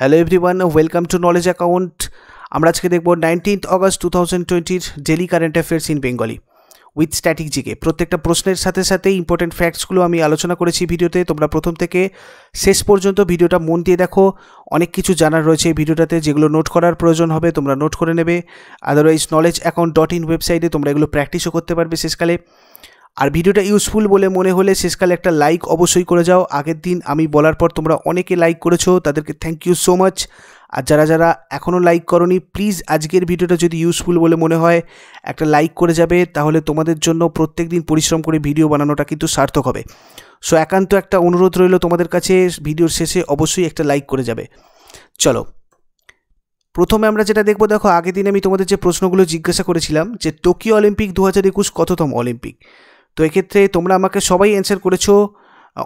hello everyone welcome to knowledge account আমরা আজকে দেখব নাইনটিন্থ অগস্ট টু থাউজেন্ড টোয়েন্টির daily current affairs in Bengali with static GK প্রত্যেকটা প্রশ্নের সাথে সাথে ইম্পর্টেন্ট ফ্যাক্টসগুলো আমি আলোচনা করেছি ভিডিওতে তোমরা প্রথম থেকে শেষ পর্যন্ত ভিডিওটা মন দিয়ে দেখো অনেক কিছু জানার রয়েছে এই ভিডিওটাতে যেগুলো নোট করার প্রয়োজন হবে তোমরা নোট করে নেবে otherwise knowledge account dot in ওয়েবসাইটে তোমরা এগুলো প্র্যাকটিসও করতে পারবে শেষকালে আর ভিডিওটা ইউজফুল বলে মনে হলে শেষকালে একটা লাইক অবশ্যই করে যাও আগের দিন আমি বলার পর তোমরা অনেকে লাইক করেছো তাদেরকে থ্যাংক ইউ সো মাচ আর যারা যারা এখনও লাইক করনি প্লিজ আজকের ভিডিওটা যদি ইউজফুল বলে মনে হয় একটা লাইক করে যাবে তাহলে তোমাদের জন্য প্রত্যেক দিন পরিশ্রম করে ভিডিও বানানোটা কিন্তু সার্থক হবে সো একান্ত একটা অনুরোধ রইল তোমাদের কাছে ভিডিওর শেষে অবশ্যই একটা লাইক করে যাবে চলো প্রথমে আমরা যেটা দেখবো দেখো আগের দিন আমি তোমাদের যে প্রশ্নগুলো জিজ্ঞাসা করেছিলাম যে টোকিও অলিম্পিক দু হাজার একুশ কততম অলিম্পিক তো এক্ষেত্রে তোমরা আমাকে সবাই অ্যান্সার করেছো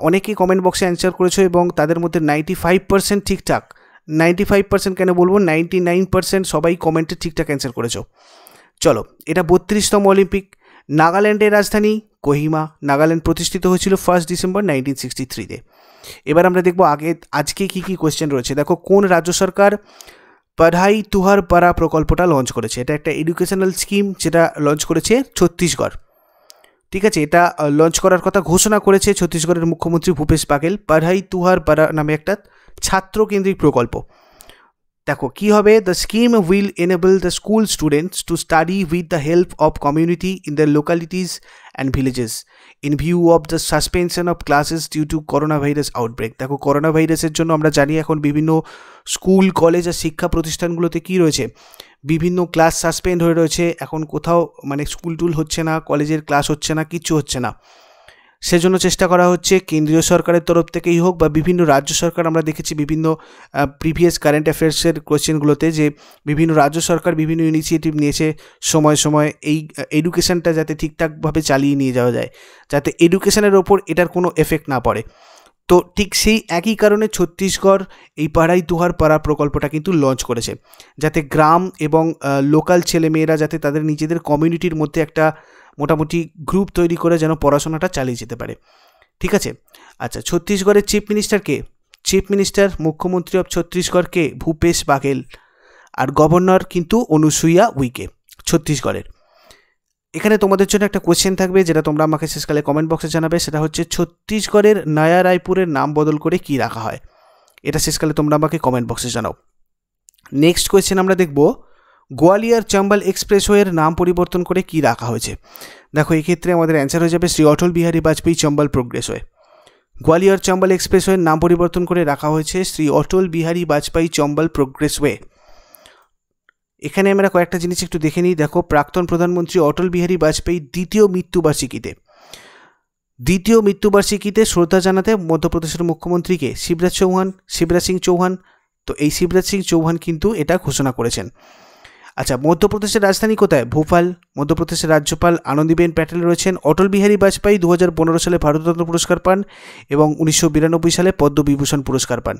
অনেকেই কমেন্ট বক্সে অ্যান্সার করেছো এবং তাদের মধ্যে নাইনটি ফাইভ পার্সেন্ট ঠিকঠাক নাইনটি ফাইভ পার্সেন্ট কেন বলবো নাইনটি নাইন পার্সেন্ট সবাই কমেন্টে ঠিকঠাক অ্যান্সার করেছো চলো এটা বত্রিশতম অলিম্পিক নাগাল্যান্ডের রাজধানী কোহিমা নাগাল্যান্ড প্রতিষ্ঠিত হয়েছিল ফার্স্ট ডিসেম্বর নাইনটিন সিক্সটি থ্রিতে এবার আমরা দেখবো আগে আজকে কি কি কোয়েশ্চেন রয়েছে দেখো কোন রাজ্য সরকার পাড়াই তুহার পাড়া প্রকল্পটা লঞ্চ করেছে এটা একটা এডুকেশনাল স্কিম যেটা লঞ্চ করেছে ছত্তিশগড় ঠিক আছে এটা লঞ্চ করার কথা ঘোষণা করেছে ছত্তিশগড়ের মুখ্যমন্ত্রী ভূপেশ বাঘেল পাড়াই তুহার পাড়া নামে একটা ছাত্র কেন্দ্রিক প্রকল্প দেখো কি হবে the scheme will enable the school students to study with the help of community in the localities and villages in view of the suspension of classes due to corona virus outbreak দেখো corona ভাইরাসের জন্য আমরা জানি এখন বিভিন্ন school college আর শিক্ষা প্রতিষ্ঠানগুলোতে কি রয়েছে বিভিন্ন ক্লাস সাসপেন্ড হয়ে রয়েছে এখন কোথাও মানে স্কুল টুল হচ্ছে না কলেজের ক্লাস হচ্ছে না কিচ্ছু হচ্ছে না সেজন্য চেষ্টা করা হচ্ছে কেন্দ্রীয় সরকারের তরফ থেকেই হোক বা বিভিন্ন রাজ্য সরকার আমরা দেখেছি বিভিন্ন প্রিভিয়াস কারেন্ট অ্যাফেয়ার্সের কোয়েশ্চেনগুলোতে যে বিভিন্ন রাজ্য সরকার বিভিন্ন ইনিশিয়েটিভ নিয়েছে সময় সময় এই এডুকেশানটা যাতে ঠিকঠাকভাবে চালিয়ে নিয়ে যাওয়া যায় যাতে এডুকেশানের ওপর এটার কোনো এফেক্ট না পড়ে তো ঠিক সেই একই কারণে ছত্তিশগড় এই পাড়াই দুহার পাড়া প্রকল্পটা কিন্তু লঞ্চ করেছে যাতে গ্রাম এবং লোকাল ছেলেমেয়েরা যাতে তাদের নিজেদের কমিউনিটির মধ্যে একটা মোটামুটি গ্রুপ তৈরি করে যেন পড়াশোনাটা চালিয়ে যেতে পারে ঠিক আছে আচ্ছা ছত্তিশগড়ের চিফ মিনিস্টার কে চিফ মিনিস্টার মুখ্যমন্ত্রী অব ছত্তিশগড়কে ভূপেশ বাঘেল আর গভর্নর কিন্তু অনুসুইয়া উইকে ছত্তিশগড়ের এখানে তোমাদের জন্য একটা কোয়েশ্চেন থাকবে যেটা তোমরা আমাকে শেষকালে কমেন্ট বক্সে জানাবে সেটা হচ্ছে ছত্তিশগড়ের নয়া রায়পুরের নাম বদল করে কি রাখা হয় এটা শেষকালে তোমরা আমাকে কমেন্ট বক্সে জানাও নেক্সট কোয়েশ্চেন আমরা দেখব গোয়ালিয়ার চম্বল এক্সপ্রেসওয়ের নাম পরিবর্তন করে কি রাখা হয়েছে দেখো এক্ষেত্রে আমাদের অ্যান্সার হয়ে যাবে শ্রী অটল বিহারী বাজপেয়ী চম্বল প্রোগ্রেসওয়ে গোয়ালিয়র চম্বল এক্সপ্রেসওয়ের নাম পরিবর্তন করে রাখা হয়েছে শ্রী অটল বিহারী বাজপেয়ী চম্বল প্রোগ্রেসওয়ে এখানে আমরা কয়েকটা জিনিস একটু দেখে নিই দেখো প্রাক্তন প্রধানমন্ত্রী অটল বিহারী বাজপেয়ী দ্বিতীয় মৃত্যুবার্ষিকীতে দ্বিতীয় মৃত্যুবার্ষিকীতে শ্রদ্ধা জানাতে মধ্যপ্রদেশের মুখ্যমন্ত্রীকে শিবরাজ চৌহান শিবরাজ সিং চৌহান তো এই শিবরাজ সিং চৌহান কিন্তু এটা ঘোষণা করেছেন আচ্ছা মধ্যপ্রদেশের রাজধানী কোথায় ভোপাল মধ্যপ্রদেশের রাজ্যপাল আনন্দীবেন প্যাটেল রয়েছেন অটল বিহারী বাজপেয়ী দু সালে ভারতরত্ন পুরস্কার পান এবং উনিশশো সালে পদ্মবিভূষণ পুরস্কার পান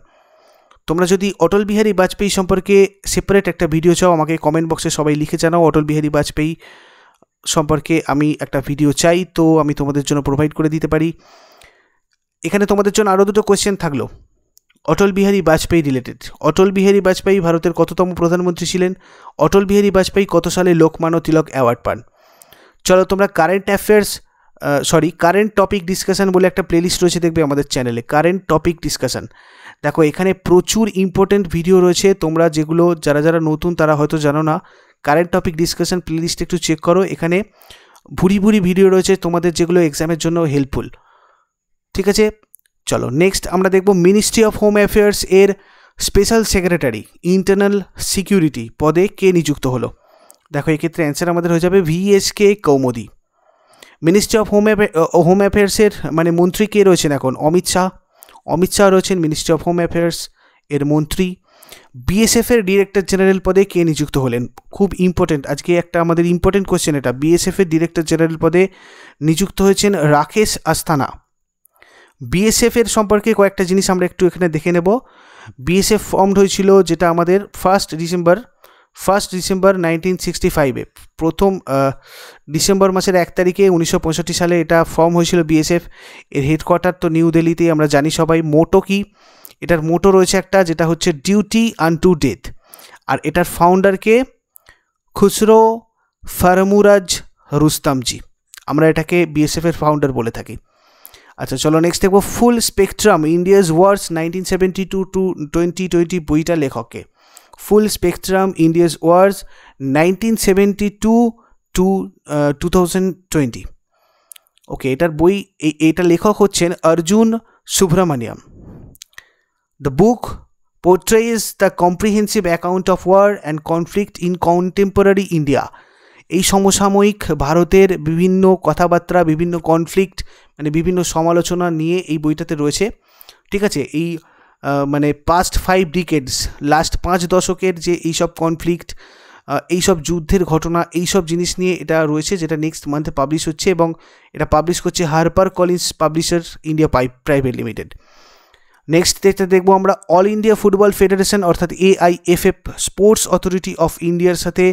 তোমরা যদি অটল বিহারী বাজপেয়ী সম্পর্কে সেপারেট একটা ভিডিও চাও আমাকে কমেন্ট বক্সে সবাই লিখে জানাও অটল বিহারী বাজপেয়ী সম্পর্কে আমি একটা ভিডিও চাই তো আমি তোমাদের জন্য প্রোভাইড করে দিতে পারি এখানে তোমাদের জন্য আরও দুটো কোয়েশ্চেন থাকলো অটল বিহারী বাজপেয়ী রিলেটেড অটল বিহারী বাজপেয়ী ভারতের কততম প্রধানমন্ত্রী ছিলেন অটল বিহারী বাজপেয়ী কত সালে লোকমান্য তিলক অ্যাওয়ার্ড পান চলো তোমরা current affairs sorry current topic discussion বলে একটা প্লেলিস্ট রয়েছে দেখবে আমাদের চ্যানেলে কারেন্ট টপিক ডিসকাশন দেখো এখানে প্রচুর ইম্পর্টেন্ট ভিডিও রয়েছে তোমরা যেগুলো যারা যারা নতুন তারা হয়তো জানো না কারেন্ট টপিক ডিসকাশন প্লেলিস্ট একটু চেক করো এখানে ভুরি ভুরি ভিডিও রয়েছে তোমাদের যেগুলো এক্সামের জন্য হেল্পফুল ঠিক আছে চলো নেক্সট আমরা দেখব মিনিস্ট্রি অফ হোম অ্যাফেয়ার্স এর স্পেশাল সেক্রেটারি ইন্টারনাল সিকিউরিটি পদে কে নিযুক্ত হলো দেখো এক্ষেত্রে অ্যান্সার আমাদের হয়ে যাবে VSK Kaumudi ministry of home home অ্যাফেয়ার্সের মানে মন্ত্রী কে রয়েছেন এখন অমিত শাহ অমিত শাহ রয়েছেন মিনিস্ট্রি অফ হোম অ্যাফেয়ার্স এর মন্ত্রী বিএসএফ এর ডিরেক্টর জেনারেল পদে কে নিযুক্ত হলেন খুব ইম্পর্টেন্ট আজকে একটা আমাদের ইম্পর্টেন্ট কোয়েশ্চেন এটা বিএসএফ এর ডিরেক্টর জেনারেল পদে নিযুক্ত হয়েছেন রাকেশ আস্থানা বিএসএফ এর সম্পর্কে কয়েকটা জিনিস আমরা একটু এখানে দেখে নেব বিএসএফ ফর্মড হয়েছিল যেটা আমাদের first December first December nineteen sixty ফাইভে প্রথম ডিসেম্বর মাসের এক তারিখে উনিশশো সালে এটা ফর্ম হয়েছিল বিএসএফ এর হেডকোয়ার্টার তো নিউ দিল্লিতেই আমরা জানি সবাই মোটো কি এটার মোটো রয়েছে একটা যেটা হচ্ছে ডিউটি আন টু ডেথ আর এটার ফাউন্ডারকে খুচরো ফারমুরাজ রুস্তামজি আমরা এটাকে বিএসএফের ফাউন্ডার বলে থাকি আচ্ছা চলো নেক্সট দেখবো full spectrum India's wars nineteen seventy two to twenty twenty বইটা লেখককে full full spectrum India's wars 1972 to uh, 2020 okay এটার বই এটা লেখক হচ্ছেন Arjun Subrahmanyam the book portrays the comprehensive account of war and conflict in contemporary India এই সমসাময়িক ভারতের বিভিন্ন কথাবার্তা বিভিন্ন কনফ্লিক্ট মানে বিভিন্ন সমালোচনা নিয়ে এই বইটাতে রয়েছে ঠিক আছে এই মানে পাস্ট ফাইভ ডিকেডস লাস্ট পাঁচ দশকের যে এইসব কনফ্লিক্ট এইসব যুদ্ধের ঘটনা এইসব জিনিস নিয়ে এটা রয়েছে যেটা নেক্সট মান্থে পাবলিশ হচ্ছে এবং এটা পাবলিশ করছে হারপার কলিন্স পাবলিশার ইন্ডিয়া পাইপ প্রাইভেট লিমিটেড নেক্সট যেটা দেখবো আমরা অল ইন্ডিয়া ফুটবল ফেডারেশন অর্থাৎ এআইএফএফ স্পোর্টস অথরিটি অফ ইন্ডিয়ার সাথে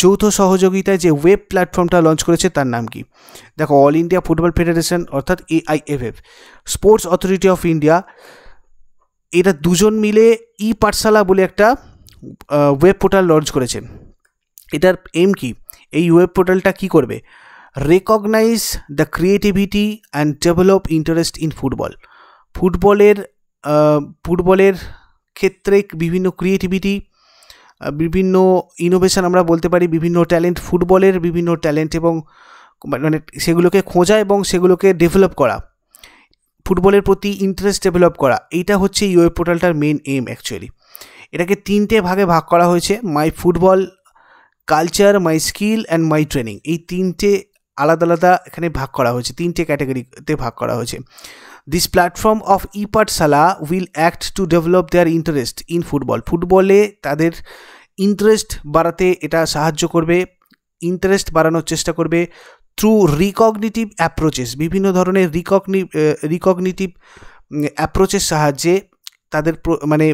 যৌথ সহযোগিতায় যে ওয়েব প্ল্যাটফর্মটা লঞ্চ করেছে তার নাম কি দেখো অল ইন্ডিয়া ফুটবল ফেডারেশন অর্থাৎ AIFF sports authority of India এরা দুজন মিলে ই পাঠশালা বলে একটা ওয়েব পোর্টাল লঞ্চ করেছে এটার এম কি এই ওয়েব পোর্টালটা কি করবে recognise the creativity and develop interest in football ফুটবলের ফুটবলের ক্ষেত্রে বিভিন্ন ক্রিয়েটিভিটি বিভিন্ন ইনোভেশন আমরা বলতে পারি বিভিন্ন ট্যালেন্ট ফুটবলের বিভিন্ন ট্যালেন্ট এবং মানে সেগুলোকে খোঁজা এবং সেগুলোকে ডেভেলপ করা ফুটবলের প্রতি ইন্টারেস্ট ডেভেলপ করা এইটা হচ্ছে ইউএ পোর্টালটার মেন এম অ্যাকচুয়ালি এটাকে তিনটে ভাগে ভাগ করা হয়েছে my football culture my skill and my training এই তিনটে আলাদা আলাদা এখানে ভাগ করা হয়েছে তিনটে ক্যাটাগরিতে ভাগ করা হয়েছে this platform of e Shala will act to develop their interest in football ফুটবলে তাদের ইন্টারেস্ট বাড়াতে এটা সাহায্য করবে ইন্টারেস্ট বাড়ানোর চেষ্টা করবে থ্রু রিকগনিটিভ অ্যাপ্রোচেস বিভিন্ন ধরনের রিকগনি রিকগনিটিভ অ্যাপ্রোচের সাহায্যে তাদের মানে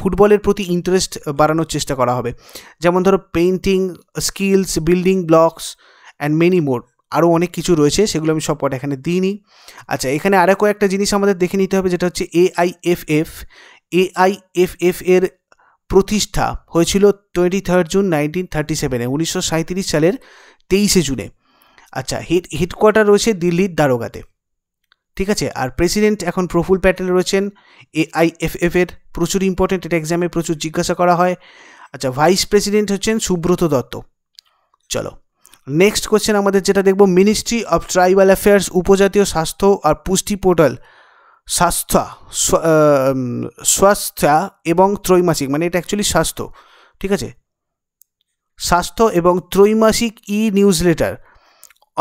ফুটবলের প্রতি ইন্টারেস্ট বাড়ানোর চেষ্টা করা হবে যেমন ধরো painting skills building blocks and many more আরও অনেক কিছু রয়েছে সেগুলো আমি সব এখানে দিইনি আচ্ছা এখানে আরও কয়েকটা জিনিস আমাদের দেখে নিতে হবে যেটা হচ্ছে এআইএফএফ এআইএফএফ এর প্রতিষ্ঠা হয়েছিল twenty third June nineteen thirty সেভেনে উনিশশো সাঁত্রিশ সালের তেইশে জুনে আচ্ছা হেড হেডকোয়ার্টার রয়েছে দিল্লির দারোগাতে ঠিক আছে আর প্রেসিডেন্ট এখন প্রফুল প্যাটেল রয়েছেন এআইএফএফ এর প্রচুর ইম্পর্টেন্ট এটা এক্সামে প্রচুর জিজ্ঞাসা করা হয় আচ্ছা ভাইস প্রেসিডেন্ট হচ্ছেন সুব্রত দত্ত চলো নেক্সট কোশ্চেন আমাদের যেটা দেখব মিনিস্ট্রি অফ ট্রাইবাল অ্যাফেয়ার্স উপজাতীয় স্বাস্থ্য আর পুষ্টি পোর্টাল স্বাস্থ্য স্বাস্থ্য এবং ত্রৈমাসিক মানে এটা অ্যাকচুয়ালি স্বাস্থ্য ঠিক আছে স্বাস্থ্য এবং ত্রৈমাসিক ই নিউজ লেটার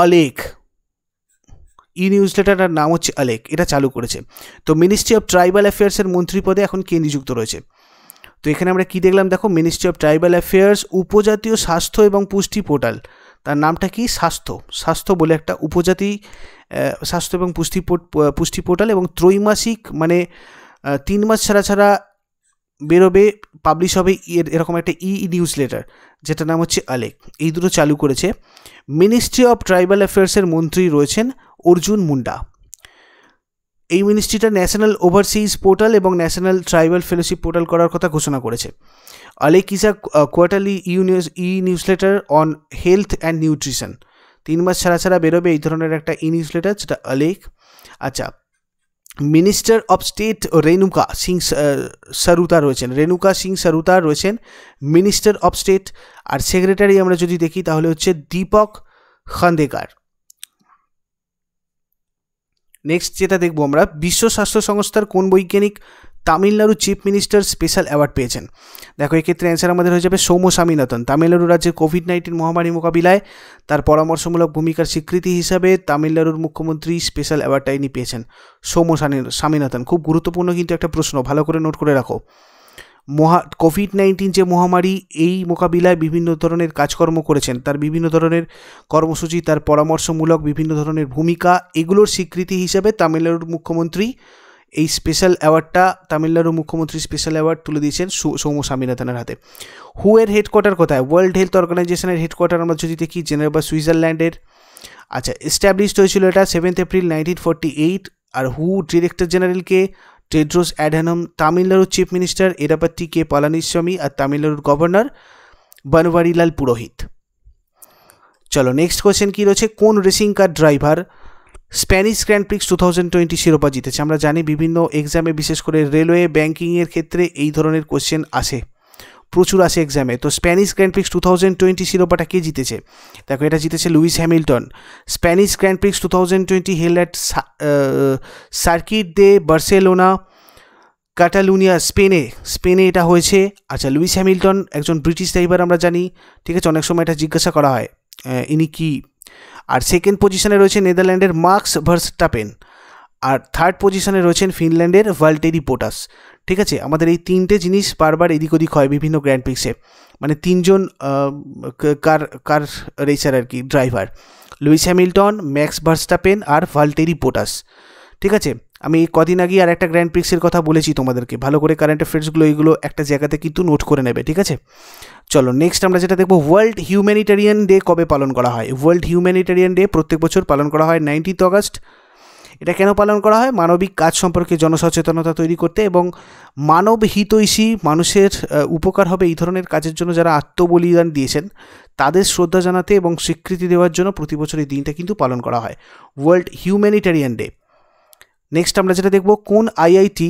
অলেক ই নিউজ লেটারটার নাম হচ্ছে অলেক এটা চালু করেছে তো মিনিস্ট্রি অফ ট্রাইবাল অ্যাফেয়ার্সের মন্ত্রী পদে এখন কে নিযুক্ত রয়েছে তো এখানে আমরা কি দেখলাম দেখো মিনিস্ট্রি অফ ট্রাইবাল অ্যাফেয়ার্স উপজাতীয় স্বাস্থ্য এবং পুষ্টি পোর্টাল তার নামটা কি স্বাস্থ্য স্বাস্থ্য বলে একটা উপজাতি স্বাস্থ্য এবং পুষ্টি পুষ্টি পোর্টাল এবং ত্রৈমাসিক মানে তিন মাস ছাড়া ছাড়া বেরোবে পাবলিশ হবে এরকম একটা ই নিউজ লেটার যেটার নাম হচ্ছে আলেক এই দুটো চালু করেছে মিনিস্ট্রি অফ ট্রাইবাল অ্যাফেয়ার্সের মন্ত্রী রয়েছেন অর্জুন মুন্ডা এই মিনিস্ট্রিটা ন্যাশনাল ওভারসিজ পোর্টাল এবং ন্যাশনাল ট্রাইবাল ফেলোশিপ পোর্টাল করার কথা ঘোষণা করেছে আলেক ইসা quarterly quarterly e news e newsletter on health and nutrition তিন মাস ছাড়া ছাড়া বেরোবে এই ধরনের একটা ই নিউজ লেটার যেটা আলেক আচ্ছা minister of state Renuka Singh Saruta রয়েছেন রেণুকা সিং সারুতা রয়েছেন মিনিস্টার অফ স্টেট আর সেক্রেটারি আমরা যদি দেখি তাহলে হচ্ছে দীপক খান্দেকার নেক্সট যেটা দেখবো আমরা বিশ্ব স্বাস্থ্য সংস্থার কোন বৈজ্ঞানিক Tamil Nadu chief minister special award পেয়েছেন দেখো এক্ষেত্রে অ্যান্সার আমাদের হয়ে যাবে স্বামীনাথন তামিলনাড়ু রাজ্যে কোভিড নাইন্টিন মহামারী মোকাবিলায় তার পরামর্শমূলক ভূমিকার স্বীকৃতি হিসাবে তামিলনাড়ুর মুখ্যমন্ত্রী স্পেশাল অ্যাওয়ার্ডটা ইনি পেয়েছেন সৌম স্বামীনাথন খুব গুরুত্বপূর্ণ কিন্তু একটা প্রশ্ন ভালো করে নোট করে রাখো মহা কোভিড নাইন্টিন যে মহামারী এই মোকাবিলায় বিভিন্ন ধরনের কাজকর্ম করেছেন তার বিভিন্ন ধরনের কর্মসূচি তার পরামর্শমূলক বিভিন্ন ধরনের ভূমিকা এগুলোর স্বীকৃতি হিসাবে তামিলনাড়ুর মুখ্যমন্ত্রী এই স্পেশাল অ্যাওয়ার্ডটা তামিলনাড়ু মুখ্যমন্ত্রী স্পেশাল অ্যাওয়ার্ড তুলে দিয়েছেন সৌম স্বামীনাথনের হাতে হুয়ের হেডকোয়ার্টার কোথায় ওয়ার্ল্ড হেলথ অর্গানাইজেশনের হেডকোয়ার্টার আমরা যদি দেখি জেনেভা সুইজারল্যান্ডের আচ্ছা এস্টাবলিশড হয়েছিল এটা seventh April nineteen forty eight আর হু ডিরেক্টর জেনারেলকে টেড্রোস অ্যাডানম তামিলনাড়ুর chief minister Edappadi K Palaniswami আর তামিলনাড়ুর গভর্নর বনওয়ারিলাল পুরোহিত চলো নেক্সট কোয়েশ্চেন কী রয়েছে কোন racing car driver Spanish Grand Prix two thousand twenty শিরোপা জিতেছে আমরা জানি বিভিন্ন এক্সামে বিশেষ করে রেলওয়ে ব্যাঙ্কিংয়ের ক্ষেত্রে এই ধরনের কোশ্চেন আসে প্রচুর আসে এক্সামে তো Spanish Grand Prix two thousand twenty শিরোপাটা কে জিতেছে দেখো এটা জিতেছে Lewis Hamilton Spanish Grand Prix two thousand twenty held at circuit de Barcelona Catalunya স্পেনে স্পেনে এটা হয়েছে আচ্ছা লুইস হ্যামিল্টন একজন ব্রিটিশ ড্রাইভার আমরা জানি ঠিক আছে অনেক সময় এটা জিজ্ঞাসা করা হয় ইনি কি আর সেকেন্ড পজিশনে রয়েছে নেদারল্যান্ডের মার্কস ভার্সটাপেন আর থার্ড পজিশনে রয়েছেন ফিনল্যান্ডের ভাল্টেরি পোটাস ঠিক আছে আমাদের এই তিনটে জিনিস বারবার এদিক ওদিক হয় বিভিন্ন গ্র্যান্ড পিক্সে মানে তিনজন কার কার রেসার আর কি driver Lewis Hamilton Max Verstappen আর ভাল্টেরি পোটাস ঠিক আছে আমি কদিন আগে আর একটা গ্র্যান্ড প্রিক্সের কথা বলেছি তোমাদেরকে ভালো করে কারেন্ট অ্যাফেয়ার্সগুলো এইগুলো একটা জায়গাতে কিন্তু নোট করে নেবে ঠিক আছে চলো নেক্সট আমরা যেটা দেখবো ওয়ার্ল্ড হিউম্যানিটেরিয়ান ডে কবে পালন করা হয় ওয়ার্ল্ড হিউম্যানিটেরিয়ান ডে প্রত্যেক বছর পালন করা হয় নাইনটিন্থ অগস্ট এটা কেন পালন করা হয় মানবিক কাজ সম্পর্কে জনসচেতনতা তৈরি করতে এবং মানব হিতৈষী মানুষের উপকার হবে এই ধরনের কাজের জন্য যারা আত্মবলিদান দিয়েছেন তাদের শ্রদ্ধা জানাতে এবং স্বীকৃতি দেওয়ার জন্য প্রতি বছর এই দিনটা কিন্তু পালন করা হয় ওয়ার্ল্ড হিউম্যানিটেরিয়ান ডে নেক্সট আমরা যেটা দেখব কোন আইআইটি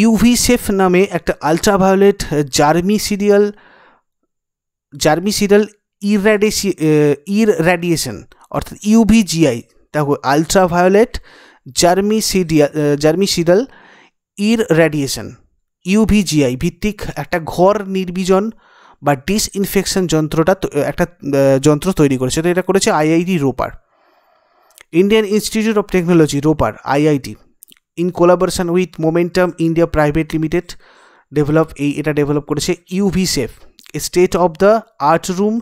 ইউভি সেফ নামে একটা আলট্রাভায়োলেট জার্মি সিরিয়াল জার্মিসিডাল ইর ইরাডিয়েশন অর্থাৎ ইউভি জিআই দেখো ultraviolet germi germi germicidal ir radiation GI ভিত্তিক একটা ঘর নির্বীজন বা ডিসইনফেকশন যন্ত্রটা একটা eh, যন্ত্র তৈরি করেছে তো এটা করেছে IIT Ropar Indian institute of technology Ropar IIT in collaboration with momentum India private limited develop এই এটা ডেভেলপ করেছে UV safe state of the art room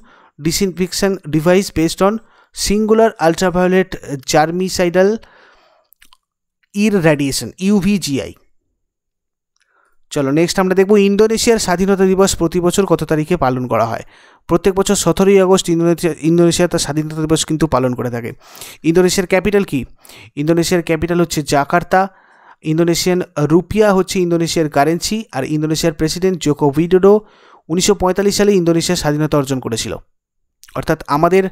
disinfection device based on singular ultraviolet germicidal ir radiation ইউভিজিআই চলো next আমরা দেখব ইন্দোনেশিয়ার স্বাধীনতা দিবস প্রতি বছর কত তারিখে পালন করা হয় প্রত্যেক বছর সতেরোই আগস্ট ইন্দোনেশিয়া ইন্দোনেশিয়া তার স্বাধীনতা দিবস কিন্তু পালন করে থাকে ইন্দোনেশিয়ার ক্যাপিটাল কি ইন্দোনেশিয়ার ক্যাপিটাল হচ্ছে জাকার্তা ইন্দোনেশিয়ান রুপিয়া হচ্ছে ইন্দোনেশিয়ার কারেন্সি আর ইন্দোনেশিয়ার প্রেসিডেন্ট জোকো উইডোডো উনিশশো সালে ইন্দোনেশিয়া স্বাধীনতা অর্জন করেছিল অর্থাৎ আমাদের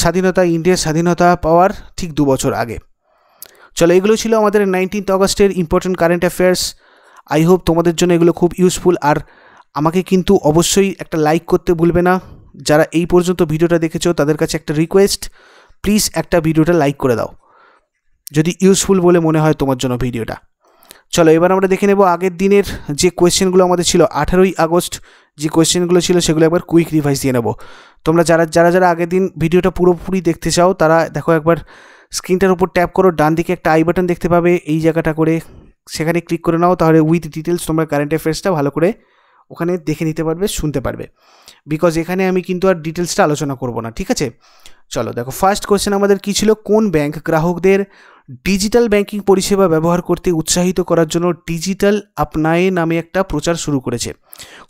স্বাধীনতা ইন্ডিয়ার স্বাধীনতা পাওয়ার ঠিক দু বছর আগে চলো এগুলো ছিল আমাদের নাইনটিন্থ অগস্টের important current affairs I hope তোমাদের জন্য এগুলো খুব ইউজফুল আর আমাকে কিন্তু অবশ্যই একটা লাইক করতে ভুলবে না যারা এই পর্যন্ত ভিডিওটা দেখেছো তাদের কাছে একটা রিকোয়েস্ট প্লিজ একটা ভিডিওটা লাইক করে দাও যদি ইউজফুল বলে মনে হয় তোমার জন্য ভিডিওটা চলো এবার আমরা দেখে নেব আগের দিনের যে কোয়েশ্চেনগুলো আমাদের ছিল আঠারোই আগস্ট যে কোয়েশ্চেনগুলো ছিল সেগুলো একবার কুইক রিভাইস দিয়ে নেব তোমরা যারা যারা যারা আগের দিন ভিডিওটা পুরোপুরি দেখতে চাও তারা দেখো একবার স্ক্রিনটার উপর ট্যাপ করো ডান দিকে একটা আই বাটন দেখতে পাবে এই জায়গাটা করে সেখানে ক্লিক করে নাও তাহলে উইথ ডিটেলস তোমরা কারেন্ট অ্যাফেয়ার্সটা ভালো করে ওখানে দেখে নিতে পারবে শুনতে পারবে বিকজ এখানে আমি কিন্তু আর ডিটেলসটা আলোচনা করব না ঠিক আছে চলো দেখো ফার্স্ট কোয়েশ্চেন আমাদের কী ছিল কোন ব্যাংক গ্রাহকদের ডিজিটাল ব্যাংকিং পরিষেবা ব্যবহার করতে উৎসাহিত করার জন্য ডিজিটাল আপনায় নামে একটা প্রচার শুরু করেছে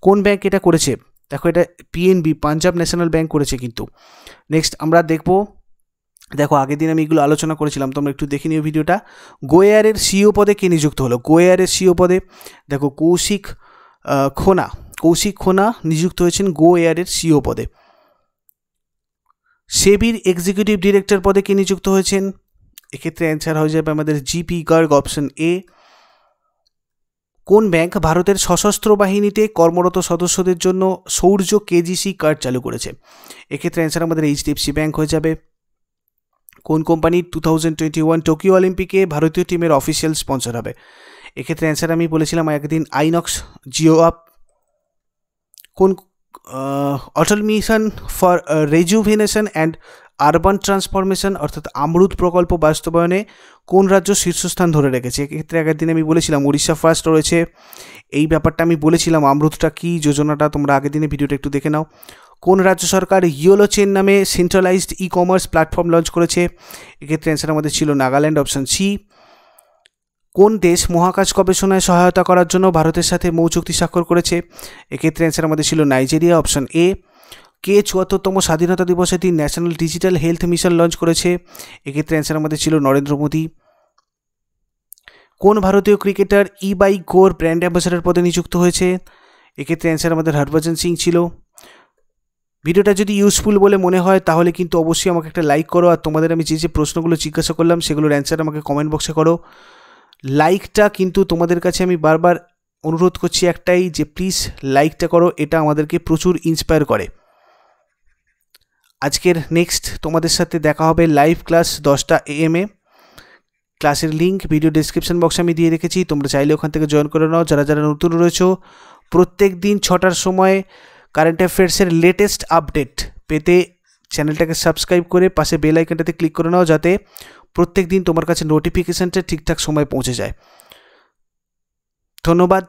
কোন ব্যাংক এটা করেছে দেখো এটা পিএনবি পাঞ্জাব ন্যাশনাল ব্যাংক করেছে কিন্তু নেক্সট আমরা দেখব দেখো আগের দিন আমি এগুলো আলোচনা করেছিলাম তোমরা একটু দেখে নিও ভিডিওটা গোয়ারের সিও e পদে কে নিযুক্ত হলো গোয়ারের সিও e পদে দেখো কৌশিক খোনা কৌশিক খোনা নিযুক্ত হয়েছেন গো এয়ারের সিও পদে সেবির এক্সিকিউটিভ ডিরেক্টর পদে কে নিযুক্ত হয়েছেন এক্ষেত্রে অ্যান্সার হয়ে যাবে আমাদের জিপি গার্গ অপশন এ কোন ব্যাংক ভারতের সশস্ত্র বাহিনীতে কর্মরত সদস্যদের জন্য সৌর্য কেজিসি কার্ড চালু করেছে এক্ষেত্রে অ্যান্সার আমাদের এইচডিএফসি ব্যাংক হয়ে যাবে কোন company two thousand twenty one Tokyo অলিম্পিকে ভারতীয় টিমের অফিসিয়াল স্পন্সর হবে এক্ষেত্রে অ্যান্সার আমি বলেছিলাম একদিন আইনক্স জিও আপ কোন Atal mission for rejuvenation and urban transformation অর্থাৎ আমরুদ প্রকল্প বাস্তবায়নে কোন রাজ্য শীর্ষস্থান ধরে রেখেছে এক্ষেত্রে আগের দিন আমি বলেছিলাম উড়িষ্যা ফার্স্ট রয়েছে এই ব্যাপারটা আমি বলেছিলাম আমরুদটা কী যোজনাটা তোমরা আগের দিনে ভিডিওটা একটু দেখে নাও কোন রাজ্য সরকার ইয়োলো চেন নামে centralised e commerce platform launch করেছে এক্ষেত্রে অ্যান্সার আমাদের ছিল নাগাল্যান্ড অপশান সি কোন দেশ মহাকাশ গবেষণায় সহায়তা করার জন্য ভারতের সাথে মৌ চুক্তি স্বাক্ষর করেছে এক্ষেত্রে অ্যান্সার আমাদের ছিল নাইজেরিয়া অপশন এ কে চুয়াত্তরতম স্বাধীনতা দিবসে দিন national digital health mission launch করেছে এক্ষেত্রে অ্যান্সার আমাদের ছিল নরেন্দ্র মোদী কোন ভারতীয় ক্রিকেটার ই বাই গোর ব্র্যান্ড অ্যাম্বাসাডার পদে নিযুক্ত হয়েছে এক্ষেত্রে অ্যান্সার আমাদের হরভজন সিং ছিল ভিডিওটা যদি ইউজফুল বলে মনে হয় তাহলে কিন্তু অবশ্যই আমাকে একটা লাইক করো আর তোমাদের আমি যে যে প্রশ্নগুলো জিজ্ঞাসা করলাম সেগুলোর অ্যান্সার আমাকে কমেন্ট বক্সে করো লাইকটা কিন্তু তোমাদের কাছে আমি বারবার অনুরোধ করছি একটাই যে প্লিজ লাইকটা করো এটা আমাদেরকে প্রচুর ইন্সপায়ার করে আজকের নেক্সট তোমাদের সাথে দেখা হবে লাইভ ক্লাস দশটা এএম এ ক্লাসের লিঙ্ক ভিডিও ডিসক্রিপশন বক্সে আমি দিয়ে রেখেছি তোমরা চাইলে ওখান থেকে জয়েন করে নাও যারা যারা নতুন রয়েছো প্রত্যেক দিন ছটার সময় কারেন্ট অ্যাফেয়ার্সের লেটেস্ট আপডেট পেতে চ্যানেলটাকে সাবস্ক্রাইব করে পাশে বেল আইকনটাতে ক্লিক করে নাও যাতে প্রত্যেকদিন তোমার কাছে নোটিফিকেশনটা ঠিকঠাক সময় পৌঁছে যায় ধন্যবাদ